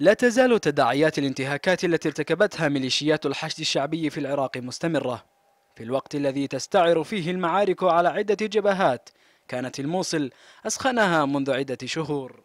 لا تزال تداعيات الانتهاكات التي ارتكبتها ميليشيات الحشد الشعبي في العراق مستمرة في الوقت الذي تستعر فيه المعارك على عدة جبهات كانت الموصل أسخنها منذ عدة شهور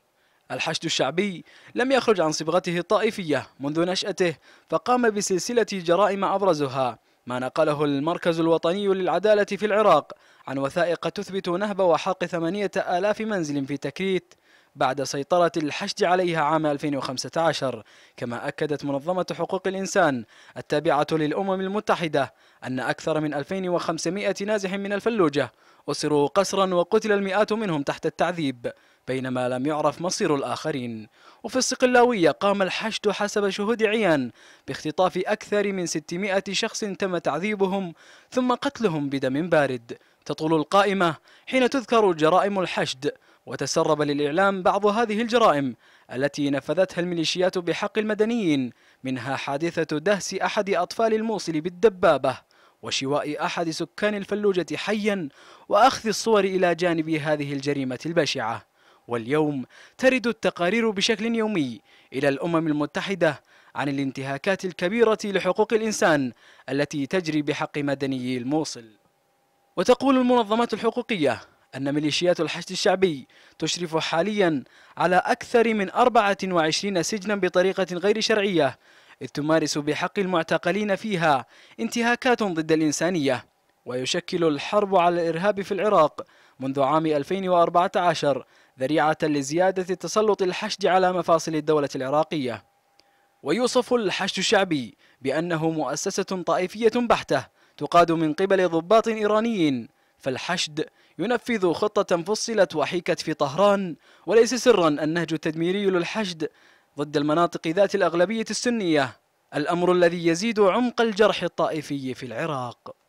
الحشد الشعبي لم يخرج عن صبغته الطائفية منذ نشأته فقام بسلسلة جرائم أبرزها ما نقله المركز الوطني للعدالة في العراق عن وثائق تثبت نهب وحرق ثمانية آلاف منزل في تكريت بعد سيطرة الحشد عليها عام 2015 كما أكدت منظمة حقوق الإنسان التابعة للأمم المتحدة أن أكثر من 2500 نازح من الفلوجة أسروا قسرا وقتل المئات منهم تحت التعذيب بينما لم يعرف مصير الآخرين وفي الصقلاوية قام الحشد حسب شهود عيان باختطاف أكثر من 600 شخص تم تعذيبهم ثم قتلهم بدم بارد تطول القائمة حين تذكر جرائم الحشد وتسرب للإعلام بعض هذه الجرائم التي نفذتها الميليشيات بحق المدنيين منها حادثة دهس أحد أطفال الموصل بالدبابة وشواء أحد سكان الفلوجة حيا وأخذ الصور إلى جانب هذه الجريمة البشعة واليوم ترد التقارير بشكل يومي إلى الأمم المتحدة عن الانتهاكات الكبيرة لحقوق الإنسان التي تجري بحق مدني الموصل وتقول المنظمات الحقوقية أن ميليشيات الحشد الشعبي تشرف حاليا على أكثر من 24 سجنا بطريقة غير شرعية إذ تمارس بحق المعتقلين فيها انتهاكات ضد الإنسانية ويشكل الحرب على الإرهاب في العراق منذ عام 2014 ذريعة لزيادة تسلط الحشد على مفاصل الدولة العراقية ويوصف الحشد الشعبي بأنه مؤسسة طائفية بحتة تقاد من قبل ضباط إيرانيين فالحشد ينفذ خطة فصلت وحيكت في طهران وليس سرا النهج التدميري للحشد ضد المناطق ذات الأغلبية السنية الأمر الذي يزيد عمق الجرح الطائفي في العراق